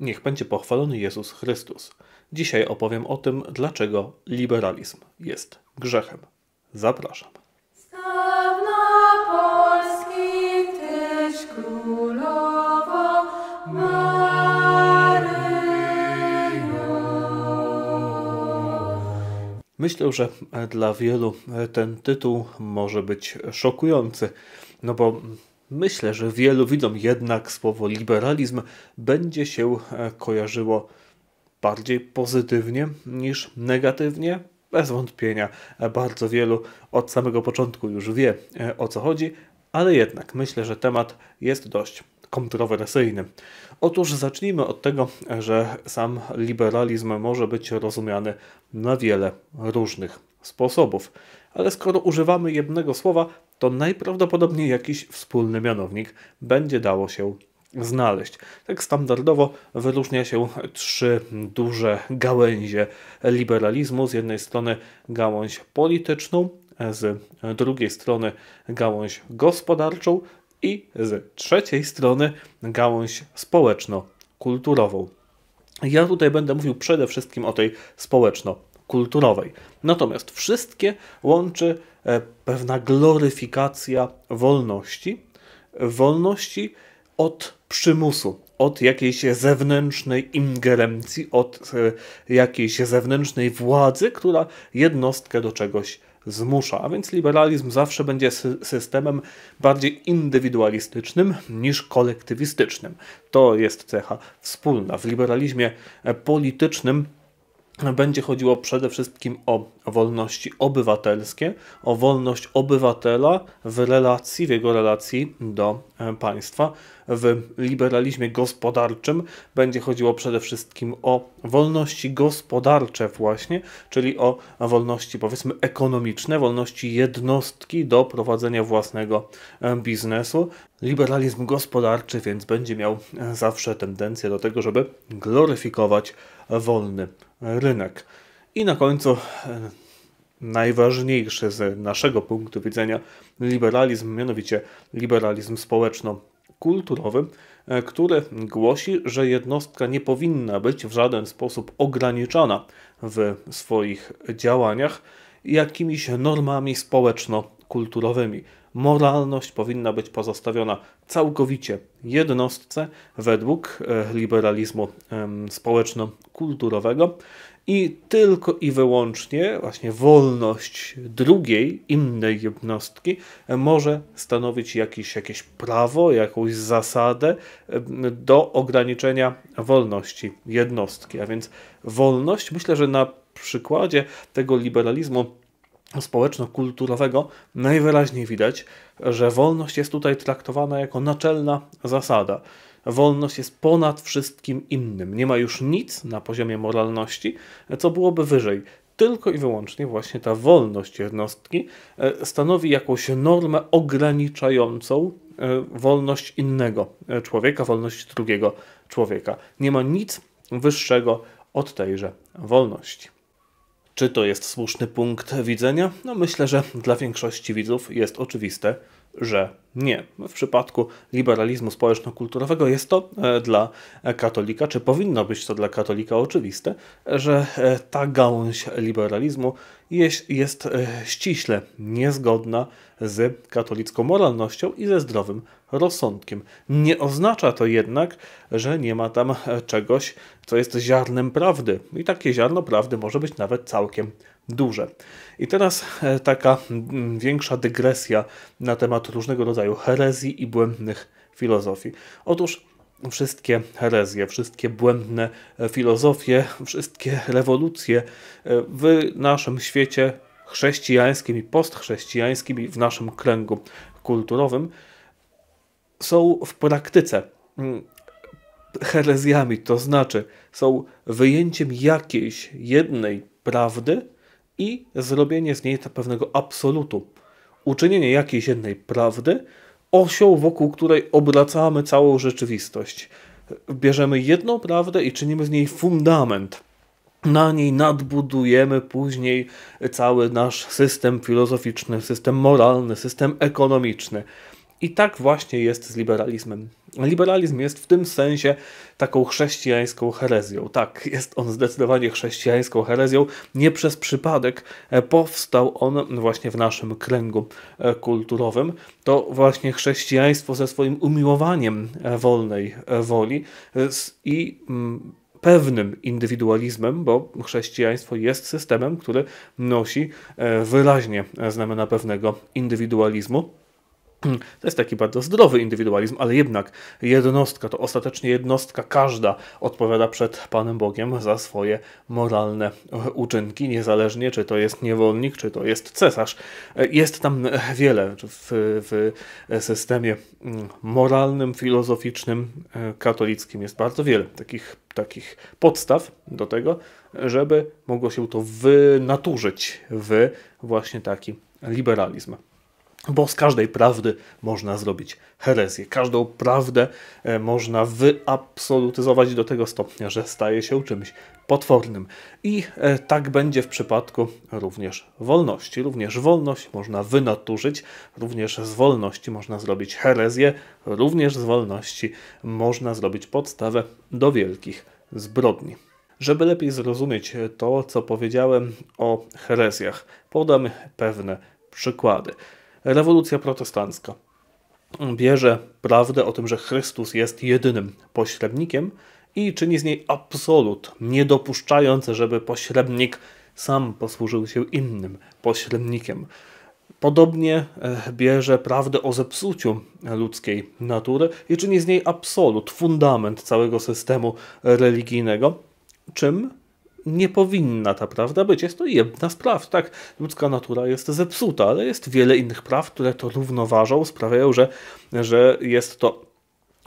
Niech będzie pochwalony Jezus Chrystus. Dzisiaj opowiem o tym, dlaczego liberalizm jest grzechem. Zapraszam. Polski, królowa Myślę, że dla wielu ten tytuł może być szokujący, no bo Myślę, że wielu widzom jednak słowo liberalizm będzie się e, kojarzyło bardziej pozytywnie niż negatywnie. Bez wątpienia e, bardzo wielu od samego początku już wie e, o co chodzi, ale jednak myślę, że temat jest dość kontrowersyjny. Otóż zacznijmy od tego, że sam liberalizm może być rozumiany na wiele różnych sposobów. Ale skoro używamy jednego słowa, to najprawdopodobniej jakiś wspólny mianownik będzie dało się znaleźć. Tak standardowo wyróżnia się trzy duże gałęzie liberalizmu. Z jednej strony gałąź polityczną, z drugiej strony gałąź gospodarczą i z trzeciej strony gałąź społeczno-kulturową. Ja tutaj będę mówił przede wszystkim o tej społeczno kulturowej. Natomiast wszystkie łączy e, pewna gloryfikacja wolności, wolności od przymusu, od jakiejś zewnętrznej ingerencji, od e, jakiejś zewnętrznej władzy, która jednostkę do czegoś zmusza. A więc liberalizm zawsze będzie systemem bardziej indywidualistycznym niż kolektywistycznym. To jest cecha wspólna. W liberalizmie e, politycznym będzie chodziło przede wszystkim o wolności obywatelskie, o wolność obywatela w relacji, w jego relacji do e, państwa. W liberalizmie gospodarczym będzie chodziło przede wszystkim o wolności gospodarcze właśnie, czyli o wolności powiedzmy ekonomiczne, wolności jednostki do prowadzenia własnego e, biznesu. Liberalizm gospodarczy więc będzie miał e, zawsze tendencję do tego, żeby gloryfikować wolny rynek. I na końcu e, najważniejszy z naszego punktu widzenia liberalizm, mianowicie liberalizm społeczno-kulturowy, e, który głosi, że jednostka nie powinna być w żaden sposób ograniczana w swoich działaniach jakimiś normami społeczno-kulturowymi moralność powinna być pozostawiona całkowicie jednostce według e, liberalizmu społeczno-kulturowego i tylko i wyłącznie właśnie wolność drugiej, innej jednostki e, może stanowić jakieś, jakieś prawo, jakąś zasadę do ograniczenia wolności jednostki. A więc wolność, myślę, że na przykładzie tego liberalizmu społeczno-kulturowego najwyraźniej widać, że wolność jest tutaj traktowana jako naczelna zasada. Wolność jest ponad wszystkim innym. Nie ma już nic na poziomie moralności, co byłoby wyżej. Tylko i wyłącznie właśnie ta wolność jednostki e, stanowi jakąś normę ograniczającą e, wolność innego e, człowieka, wolność drugiego człowieka. Nie ma nic wyższego od tejże wolności. Czy to jest słuszny punkt widzenia? No myślę, że dla większości widzów jest oczywiste, że nie. W przypadku liberalizmu społeczno-kulturowego jest to e, dla katolika, czy powinno być to dla katolika oczywiste, że e, ta gałąź liberalizmu jest, jest ściśle niezgodna z katolicką moralnością i ze zdrowym rozsądkiem. Nie oznacza to jednak, że nie ma tam e, czegoś, co jest ziarnem prawdy. I takie ziarno prawdy może być nawet całkiem duże. I teraz e, taka większa dygresja na temat różnego rodzaju herezji i błędnych filozofii. Otóż wszystkie herezje, wszystkie błędne e, filozofie, wszystkie rewolucje e, w naszym świecie chrześcijańskim i postchrześcijańskim i w naszym kręgu kulturowym są w praktyce herezjami, to znaczy są wyjęciem jakiejś jednej prawdy, i zrobienie z niej pewnego absolutu. Uczynienie jakiejś jednej prawdy osią, wokół której obracamy całą rzeczywistość. Bierzemy jedną prawdę i czynimy z niej fundament. Na niej nadbudujemy później cały nasz system filozoficzny, system moralny, system ekonomiczny. I tak właśnie jest z liberalizmem. Liberalizm jest w tym sensie taką chrześcijańską herezją. Tak, jest on zdecydowanie chrześcijańską herezją. Nie przez przypadek e, powstał on właśnie w naszym kręgu e, kulturowym. To właśnie chrześcijaństwo ze swoim umiłowaniem e, wolnej woli i mm, pewnym indywidualizmem, bo chrześcijaństwo jest systemem, który nosi wyraźnie znamiona pewnego indywidualizmu Hmm, to jest taki bardzo zdrowy indywidualizm, ale jednak jednostka, to ostatecznie jednostka każda odpowiada przed Panem Bogiem za swoje moralne e, uczynki, niezależnie czy to jest niewolnik, czy to jest cesarz. E, jest tam e, wiele znaczy w, w systemie mm, moralnym, filozoficznym, katolickim jest bardzo wiele takich, takich podstaw do tego, żeby mogło się to wynaturzyć w właśnie taki liberalizm. Bo z każdej prawdy można zrobić herezję. Każdą prawdę e, można wyabsolutyzować do tego stopnia, że staje się czymś potwornym. I e, tak będzie w przypadku również wolności. Również wolność można wynaturzyć, również z wolności można zrobić herezję, również z wolności można zrobić podstawę do wielkich zbrodni. Żeby lepiej zrozumieć to, co powiedziałem o herezjach, podam pewne przykłady rewolucja protestancka bierze prawdę o tym, że Chrystus jest jedynym pośrednikiem i czyni z niej absolut, nie dopuszczając, żeby pośrednik sam posłużył się innym pośrednikiem. Podobnie e, bierze prawdę o zepsuciu ludzkiej natury i czyni z niej absolut, fundament całego systemu religijnego, czym nie powinna ta prawda być. Jest to jedna z praw, tak? Ludzka natura jest zepsuta, ale jest wiele innych praw, które to równoważą, sprawiają, że, że jest to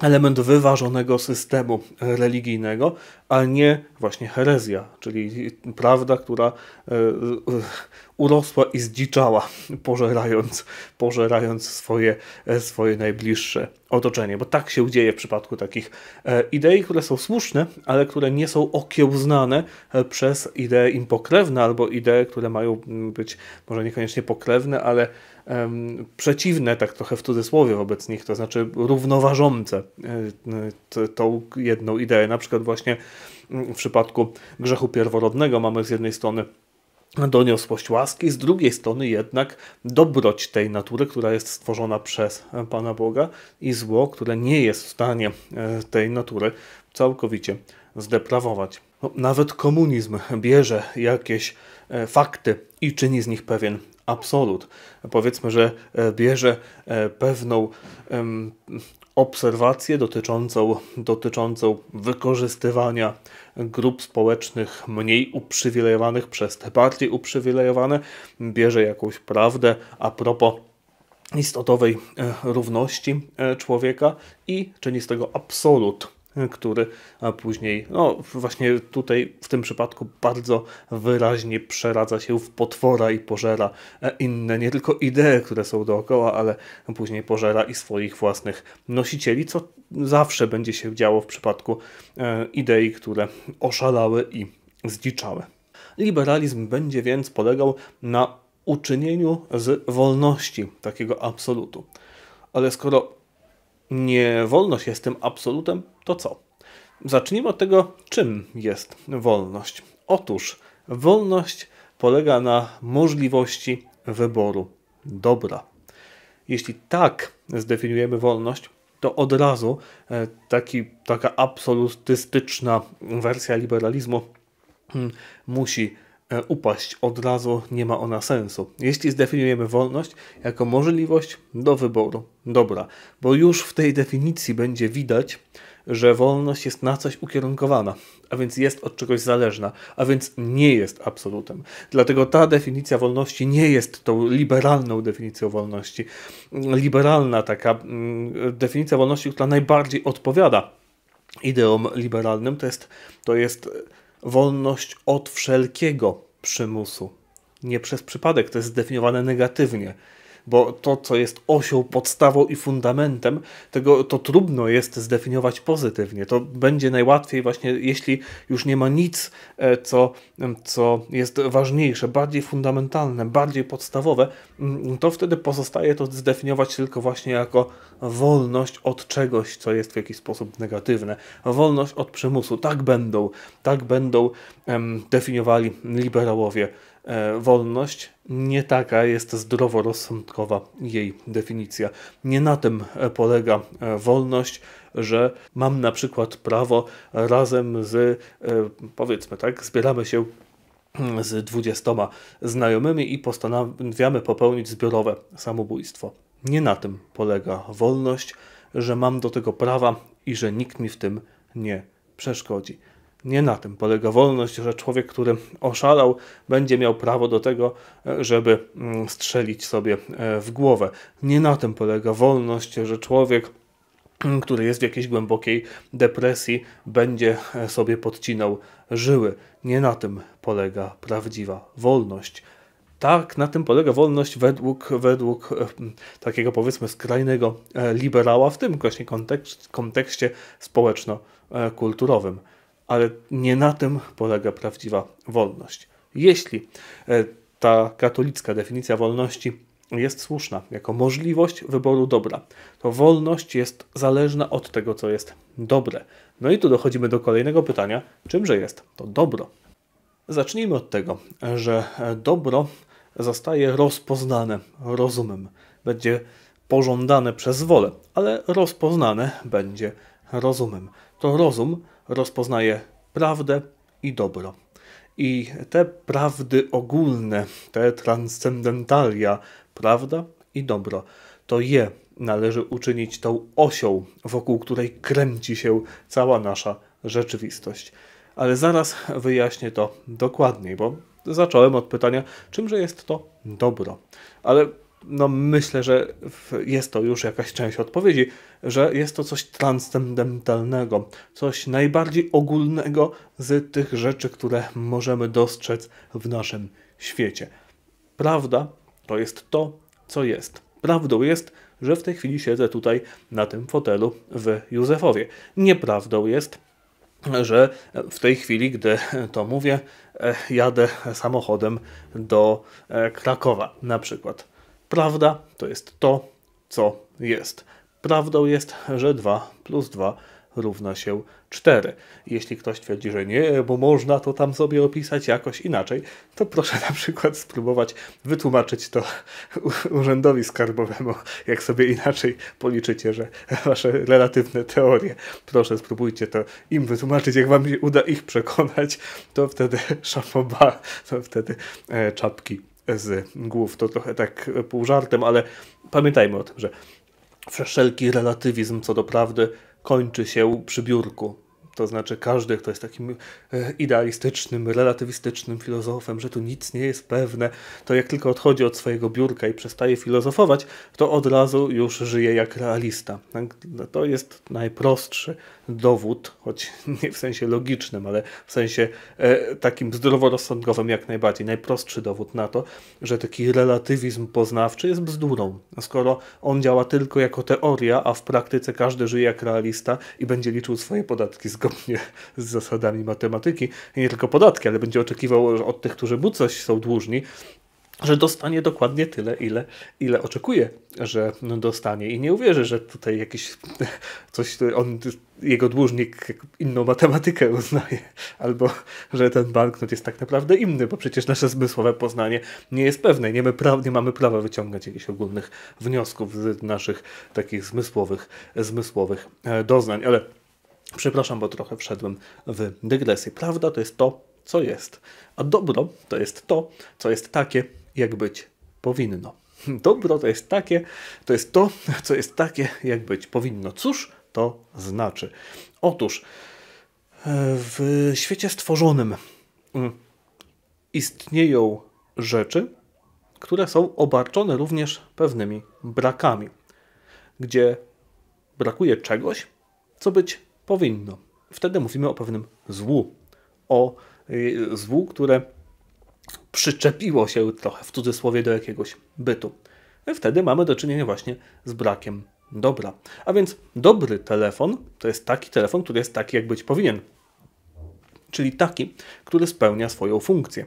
element wyważonego systemu religijnego, a nie właśnie herezja, czyli prawda, która e, e, urosła i zdziczała, pożerając, pożerając swoje, e, swoje najbliższe otoczenie. Bo tak się dzieje w przypadku takich idei, które są słuszne, ale które nie są okiełznane przez idee im pokrewne albo idee, które mają mm, być może niekoniecznie pokrewne, ale przeciwne, tak trochę w cudzysłowie wobec nich, to znaczy równoważące e, tą jedną ideę. Na przykład właśnie mm, w przypadku grzechu pierworodnego mamy z jednej strony doniosłość łaski, z drugiej strony jednak dobroć tej natury, która jest stworzona przez e, Pana Boga i zło, które nie jest w stanie e, tej natury całkowicie zdeprawować. No, nawet komunizm bierze jakieś fakty i czyni z nich pewien absolut. Powiedzmy, że e, bierze e, pewną obserwację dotyczącą, dotyczącą wykorzystywania grup społecznych mniej uprzywilejowanych przez te bardziej uprzywilejowane, bierze jakąś prawdę a propos istotowej e, równości człowieka i czyni z tego absolut który później, no właśnie tutaj w tym przypadku bardzo wyraźnie przeradza się w potwora i pożera e, inne, nie tylko idee, które są dookoła, ale później pożera i swoich własnych nosicieli, co zawsze będzie się działo w przypadku e, idei, które oszalały i zdziczały. Liberalizm będzie więc polegał na uczynieniu z wolności takiego absolutu. Ale skoro nie wolność jest tym absolutem, to co? Zacznijmy od tego, czym jest wolność. Otóż wolność polega na możliwości wyboru dobra. Jeśli tak zdefiniujemy wolność, to od razu e, taki, taka absolutystyczna wersja liberalizmu hmm, musi E, upaść od razu, nie ma ona sensu. Jeśli zdefiniujemy wolność jako możliwość do wyboru dobra, bo już w tej definicji będzie widać, że wolność jest na coś ukierunkowana, a więc jest od czegoś zależna, a więc nie jest absolutem. Dlatego ta definicja wolności nie jest tą liberalną definicją wolności. Liberalna taka mm, definicja wolności, która najbardziej odpowiada ideom liberalnym, to jest, to jest wolność od wszelkiego przymusu. Nie przez przypadek to jest zdefiniowane negatywnie bo to, co jest osią, podstawą i fundamentem, tego to trudno jest zdefiniować pozytywnie. To będzie najłatwiej właśnie, jeśli już nie ma nic, e, co, co jest ważniejsze, bardziej fundamentalne, bardziej podstawowe, mm, to wtedy pozostaje to zdefiniować tylko właśnie jako wolność od czegoś, co jest w jakiś sposób negatywne. Wolność od przymusu. Tak będą, tak będą em, definiowali liberałowie e, wolność nie taka jest zdroworozsądkowa jej definicja. Nie na tym e, polega e, wolność, że mam na przykład prawo razem z, e, powiedzmy tak, zbieramy się mm, z dwudziestoma znajomymi i postanawiamy popełnić zbiorowe samobójstwo. Nie na tym polega wolność, że mam do tego prawa i że nikt mi w tym nie przeszkodzi. Nie na tym polega wolność, że człowiek, który oszalał, będzie miał prawo do tego, żeby mm, strzelić sobie e, w głowę. Nie na tym polega wolność, że człowiek, mm, który jest w jakiejś głębokiej depresji, będzie e, sobie podcinał żyły. Nie na tym polega prawdziwa wolność. Tak, na tym polega wolność według, według e, takiego powiedzmy skrajnego liberała, w tym właśnie kontekście, kontekście społeczno-kulturowym ale nie na tym polega prawdziwa wolność. Jeśli e, ta katolicka definicja wolności jest słuszna jako możliwość wyboru dobra, to wolność jest zależna od tego, co jest dobre. No i tu dochodzimy do kolejnego pytania: czymże jest to dobro? Zacznijmy od tego, że e, dobro zostaje rozpoznane rozumem, będzie pożądane przez wolę, ale rozpoznane będzie rozumem. To rozum rozpoznaje prawdę i dobro. I te prawdy ogólne, te transcendentalia, prawda i dobro, to je należy uczynić tą osią, wokół której kręci się cała nasza rzeczywistość. Ale zaraz wyjaśnię to dokładniej, bo zacząłem od pytania, czymże jest to dobro. Ale no myślę, że jest to już jakaś część odpowiedzi, że jest to coś transcendentalnego, coś najbardziej ogólnego z tych rzeczy, które możemy dostrzec w naszym świecie. Prawda to jest to, co jest. Prawdą jest, że w tej chwili siedzę tutaj na tym fotelu w Józefowie. Nieprawdą jest, że w tej chwili, gdy to mówię, e, jadę samochodem do e, Krakowa na przykład. Prawda to jest to, co jest. Prawdą jest, że 2 plus 2 równa się 4. Jeśli ktoś twierdzi, że nie, bo można to tam sobie opisać jakoś inaczej, to proszę na przykład spróbować wytłumaczyć to urzędowi skarbowemu, jak sobie inaczej policzycie, że wasze relatywne teorie. Proszę spróbujcie to im wytłumaczyć, jak wam się uda ich przekonać, to wtedy szafoba, to wtedy e, czapki z głów. To trochę tak pół żartem, ale pamiętajmy o tym, że wszelki relatywizm co do prawdy kończy się przy biurku. To znaczy każdy, kto jest takim e, idealistycznym, relatywistycznym filozofem, że tu nic nie jest pewne, to jak tylko odchodzi od swojego biurka i przestaje filozofować, to od razu już żyje jak realista. No, to jest najprostszy dowód, choć nie w sensie logicznym, ale w sensie e, takim zdroworozsądkowym jak najbardziej. Najprostszy dowód na to, że taki relatywizm poznawczy jest bzdurą. No, skoro on działa tylko jako teoria, a w praktyce każdy żyje jak realista i będzie liczył swoje podatki z zgodnie z zasadami matematyki i nie tylko podatki, ale będzie oczekiwał od tych, którzy mu coś są dłużni, że dostanie dokładnie tyle, ile, ile oczekuje, że dostanie. I nie uwierzy, że tutaj jakiś coś, on, jego dłużnik inną matematykę uznaje, albo że ten banknot jest tak naprawdę inny, bo przecież nasze zmysłowe poznanie nie jest pewne. Nie, my pra, nie mamy prawa wyciągać jakichś ogólnych wniosków z naszych takich zmysłowych, zmysłowych e, doznań. Ale Przepraszam, bo trochę wszedłem w dygresję. Prawda to jest to, co jest, a dobro to jest to, co jest takie, jak być powinno. Dobro to jest takie, to jest to, co jest takie, jak być powinno. Cóż to znaczy? Otóż e, w świecie stworzonym mm, istnieją rzeczy, które są obarczone również pewnymi brakami, gdzie brakuje czegoś, co być powinno. Wtedy mówimy o pewnym złu, o y, złu, które przyczepiło się trochę w cudzysłowie do jakiegoś bytu. I wtedy mamy do czynienia właśnie z brakiem dobra. A więc dobry telefon to jest taki telefon, który jest taki, jak być powinien. Czyli taki, który spełnia swoją funkcję.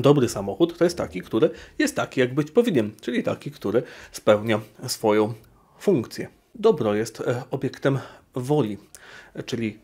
Dobry samochód to jest taki, który jest taki, jak być powinien, czyli taki, który spełnia swoją funkcję. Dobro jest e, obiektem woli. Czyli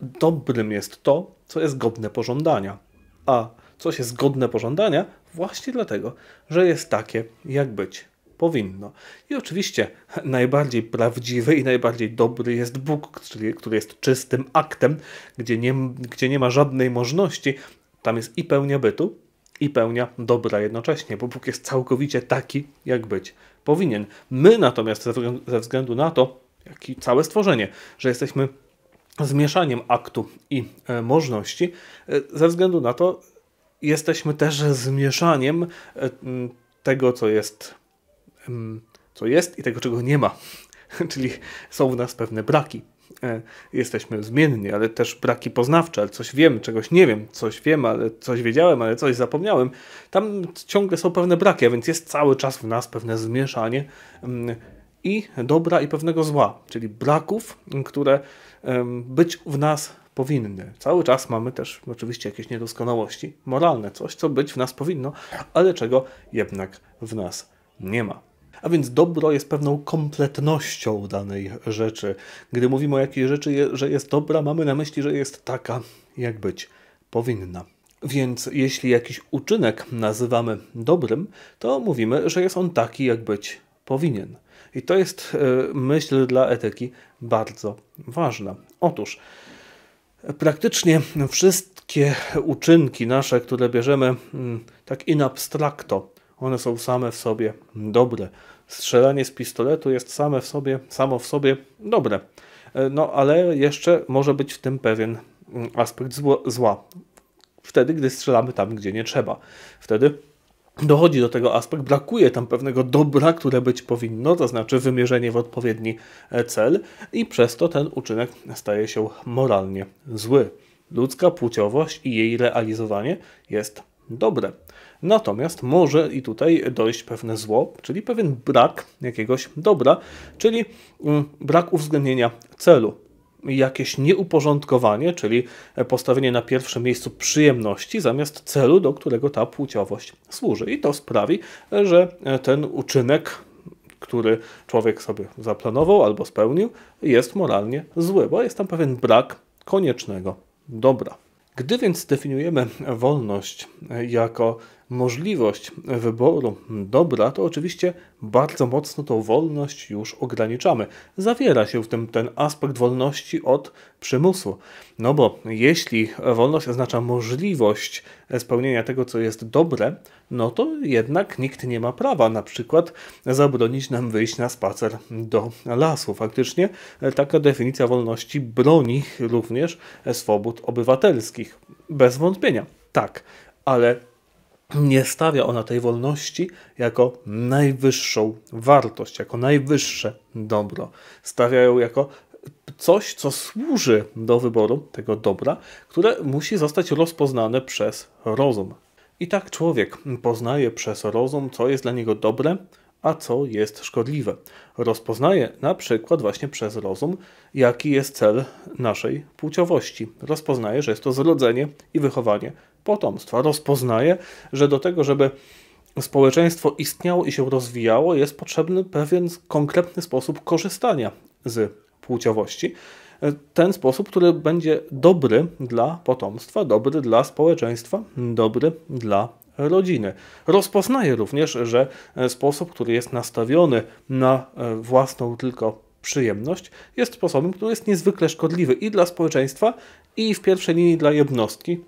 dobrym jest to, co jest godne pożądania. A coś jest godne pożądania właśnie dlatego, że jest takie, jak być powinno. I oczywiście najbardziej prawdziwy i najbardziej dobry jest Bóg, czyli, który jest czystym aktem, gdzie nie, gdzie nie ma żadnej możliwości. Tam jest i pełnia bytu, i pełnia dobra jednocześnie, bo Bóg jest całkowicie taki, jak być powinien. My natomiast ze względu na to, jak i całe stworzenie, że jesteśmy zmieszaniem aktu i e, możliwości. E, ze względu na to jesteśmy też zmieszaniem e, tego, co jest, co jest i tego, czego nie ma. Czyli są w nas pewne braki. Jesteśmy zmienni, ale też braki poznawcze, ale coś wiem, czegoś nie wiem, coś wiem, ale coś wiedziałem, ale coś zapomniałem. Tam ciągle są pewne braki, a więc jest cały czas w nas pewne zmieszanie i dobra i pewnego zła, czyli braków, które być w nas powinny. Cały czas mamy też oczywiście jakieś niedoskonałości moralne, coś, co być w nas powinno, ale czego jednak w nas nie ma. A więc dobro jest pewną kompletnością danej rzeczy. Gdy mówimy o jakiejś rzeczy, że jest dobra, mamy na myśli, że jest taka, jak być powinna. Więc jeśli jakiś uczynek nazywamy dobrym, to mówimy, że jest on taki, jak być powinien. I to jest e, myśl dla etyki bardzo ważna. Otóż praktycznie wszystkie uczynki nasze, które bierzemy mm, tak in abstracto, one są same w sobie dobre. Strzelanie z pistoletu jest same w sobie, samo w sobie dobre. E, no ale jeszcze może być w tym pewien mm, aspekt zło, zła. Wtedy, gdy strzelamy tam, gdzie nie trzeba. Wtedy dochodzi do tego aspekt, brakuje tam pewnego dobra, które być powinno, to znaczy wymierzenie w odpowiedni e, cel, i przez to ten uczynek staje się moralnie zły. Ludzka płciowość i jej realizowanie jest dobre. Natomiast może i tutaj dojść pewne zło, czyli pewien brak jakiegoś dobra, czyli mm, brak uwzględnienia celu jakieś nieuporządkowanie, czyli postawienie na pierwszym miejscu przyjemności zamiast celu, do którego ta płciowość służy. I to sprawi, że ten uczynek który człowiek sobie zaplanował albo spełnił, jest moralnie zły, bo jest tam pewien brak koniecznego dobra. Gdy więc definiujemy wolność jako możliwość wyboru dobra, to oczywiście bardzo mocno tą wolność już ograniczamy. Zawiera się w tym ten aspekt wolności od przymusu. No bo jeśli wolność oznacza możliwość spełnienia tego, co jest dobre, no to jednak nikt nie ma prawa na przykład zabronić nam wyjść na spacer do lasu. Faktycznie taka definicja wolności broni również swobód obywatelskich. Bez wątpienia. Tak, ale nie stawia ona tej wolności jako najwyższą wartość, jako najwyższe dobro. Stawia ją jako coś, co służy do wyboru tego dobra, które musi zostać rozpoznane przez rozum. I tak człowiek poznaje przez rozum, co jest dla niego dobre, a co jest szkodliwe. Rozpoznaje na przykład właśnie przez rozum, jaki jest cel naszej płciowości. Rozpoznaje, że jest to zrodzenie i wychowanie potomstwa. Rozpoznaje, że do tego, żeby społeczeństwo istniało i się rozwijało, jest potrzebny pewien konkretny sposób korzystania z płciowości. Ten sposób, który będzie dobry dla potomstwa, dobry dla społeczeństwa, dobry dla rodziny. Rozpoznaje również, że sposób, który jest nastawiony na własną tylko przyjemność, jest sposobem, który jest niezwykle szkodliwy i dla społeczeństwa, i w pierwszej linii dla jednostki,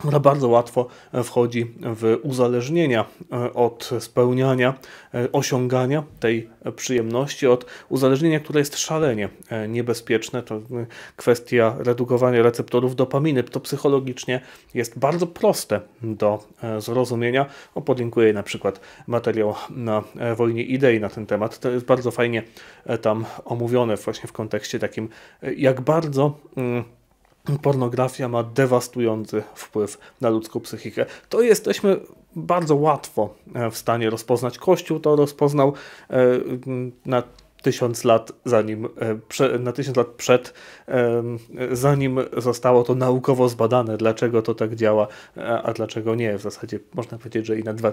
która bardzo łatwo e, wchodzi w uzależnienia e, od spełniania, e, osiągania tej przyjemności, od uzależnienia, które jest szalenie niebezpieczne. To kwestia redukowania receptorów dopaminy. To psychologicznie jest bardzo proste do zrozumienia. O, podlinkuję na przykład materiał na wojnie idei na ten temat. To jest bardzo fajnie tam omówione właśnie w kontekście takim, jak bardzo... Mm, pornografia ma dewastujący wpływ na ludzką psychikę. To jesteśmy bardzo łatwo e, w stanie rozpoznać. Kościół to rozpoznał e, na tysiąc lat zanim, e, na tysiąc lat przed, zanim zostało to naukowo zbadane, dlaczego to tak działa, e, a dlaczego nie. W zasadzie można powiedzieć, że i na dwa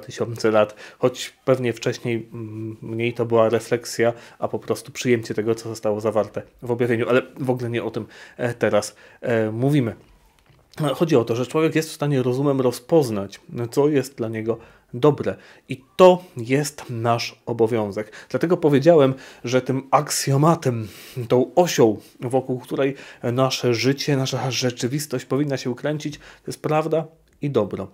lat, choć pewnie wcześniej mm, mniej to była refleksja, a po prostu przyjęcie tego, co zostało zawarte w objawieniu, ale w ogóle nie o tym e, teraz mówimy. Chodzi o to, że człowiek jest w stanie rozumem rozpoznać, co jest dla niego dobre. I to jest nasz obowiązek. Dlatego powiedziałem, że tym aksjomatem, tą osią, wokół której nasze życie, nasza rzeczywistość powinna się kręcić, to jest prawda i dobro.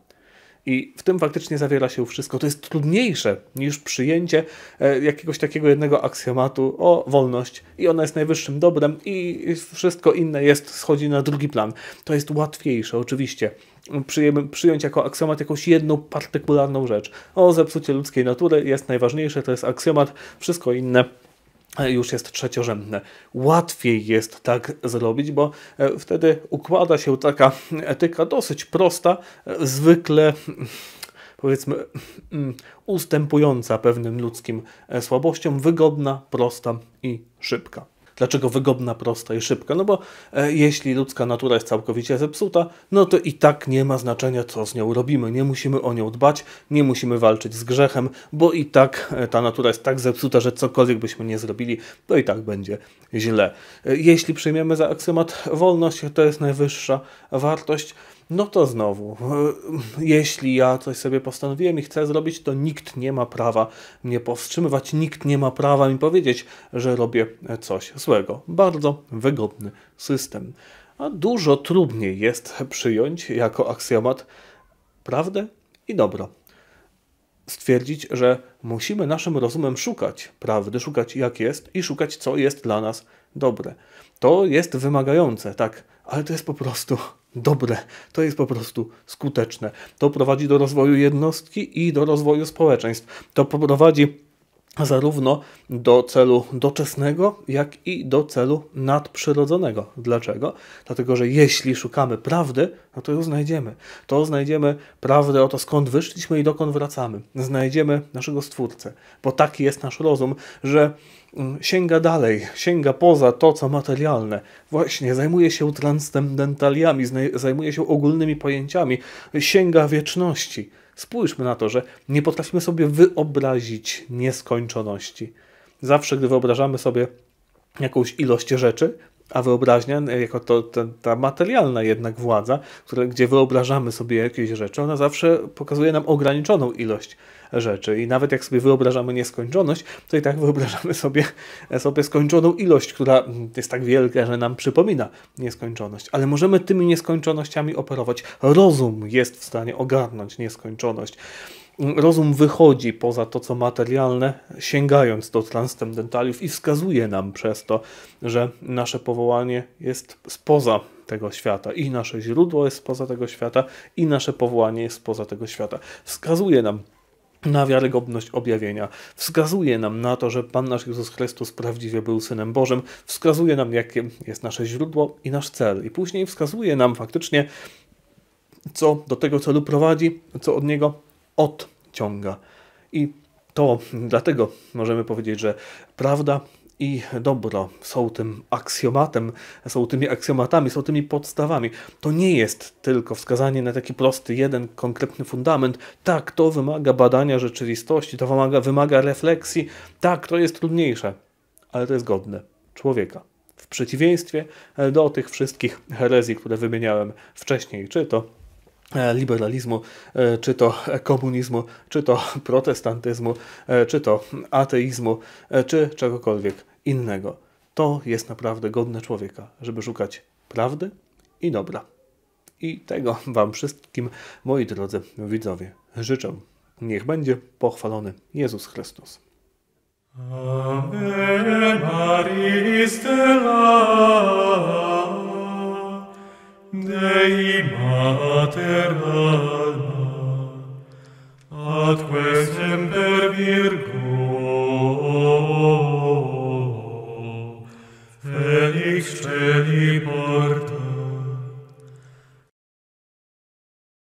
I w tym faktycznie zawiera się wszystko. To jest trudniejsze niż przyjęcie e, jakiegoś takiego jednego aksjomatu o wolność i ona jest najwyższym dobrem i wszystko inne jest schodzi na drugi plan. To jest łatwiejsze oczywiście przyjąć jako aksjomat jakąś jedną partykularną rzecz. O zepsucie ludzkiej natury jest najważniejsze, to jest aksjomat, wszystko inne e, już jest trzeciorzędne. Łatwiej jest tak zrobić, bo e, wtedy układa się taka etyka dosyć prosta, e, zwykle mm, powiedzmy mm, ustępująca pewnym ludzkim słabościom, wygodna, prosta i szybka. Dlaczego wygodna, prosta i szybka? No bo e, jeśli ludzka natura jest całkowicie zepsuta, no to i tak nie ma znaczenia, co z nią robimy. Nie musimy o nią dbać, nie musimy walczyć z grzechem, bo i tak e, ta natura jest tak zepsuta, że cokolwiek byśmy nie zrobili, to i tak będzie źle. E, jeśli przyjmiemy za aksymat wolność, to jest najwyższa wartość, no to znowu, e, jeśli ja coś sobie postanowiłem i chcę zrobić, to nikt nie ma prawa mnie powstrzymywać, nikt nie ma prawa mi powiedzieć, że robię e, coś złego. Bardzo wygodny system. A dużo trudniej jest przyjąć jako aksjomat prawdę i dobro. Stwierdzić, że musimy naszym rozumem szukać prawdy, szukać jak jest i szukać, co jest dla nas dobre. To jest wymagające, tak ale to jest po prostu dobre, to jest po prostu skuteczne. To prowadzi do rozwoju jednostki i do rozwoju społeczeństw. To prowadzi zarówno do celu doczesnego, jak i do celu nadprzyrodzonego. Dlaczego? Dlatego, że jeśli szukamy prawdy, no to ją znajdziemy. To znajdziemy prawdę o to, skąd wyszliśmy i dokąd wracamy. Znajdziemy naszego Stwórcę, bo taki jest nasz rozum, że mm, sięga dalej, sięga poza to, co materialne. Właśnie zajmuje się transcendentaliami, zajmuje się ogólnymi pojęciami, sięga wieczności. Spójrzmy na to, że nie potrafimy sobie wyobrazić nieskończoności. Zawsze, gdy wyobrażamy sobie jakąś ilość rzeczy, a wyobraźnia, e, jako to, ta, ta materialna jednak władza, gdzie wyobrażamy sobie jakieś rzeczy, ona zawsze pokazuje nam ograniczoną ilość rzeczy. I nawet jak sobie wyobrażamy nieskończoność, to i tak wyobrażamy sobie, e, sobie skończoną ilość, która mm, jest tak wielka, że nam przypomina nieskończoność. Ale możemy tymi nieskończonościami operować. Rozum jest w stanie ogarnąć nieskończoność rozum wychodzi poza to, co materialne, sięgając do transcendentaliów i wskazuje nam przez to, że nasze powołanie jest spoza tego świata i nasze źródło jest spoza tego świata i nasze powołanie jest spoza tego świata. Wskazuje nam na wiarygodność objawienia. Wskazuje nam na to, że Pan nasz Jezus Chrystus prawdziwie był Synem Bożym. Wskazuje nam, jakie jest nasze źródło i nasz cel. I później wskazuje nam faktycznie, co do tego celu prowadzi, co od niego odciąga. I to dlatego możemy powiedzieć, że prawda i dobro są tym aksjomatem, są tymi aksjomatami, są tymi podstawami. To nie jest tylko wskazanie na taki prosty, jeden konkretny fundament. Tak, to wymaga badania rzeczywistości, to wymaga, wymaga refleksji. Tak, to jest trudniejsze, ale to jest godne człowieka. W przeciwieństwie do tych wszystkich herezji, które wymieniałem wcześniej, czy to E, liberalizmu, e, czy to komunizmu, czy to protestantyzmu, e, czy to ateizmu, czy czegokolwiek innego. To jest naprawdę godne człowieka, żeby szukać prawdy i dobra. I tego Wam wszystkim, moi drodzy widzowie, życzę. Niech będzie pochwalony Jezus Chrystus. Dei Mater Alma, atque semper Virgo, Felix Celi Porta,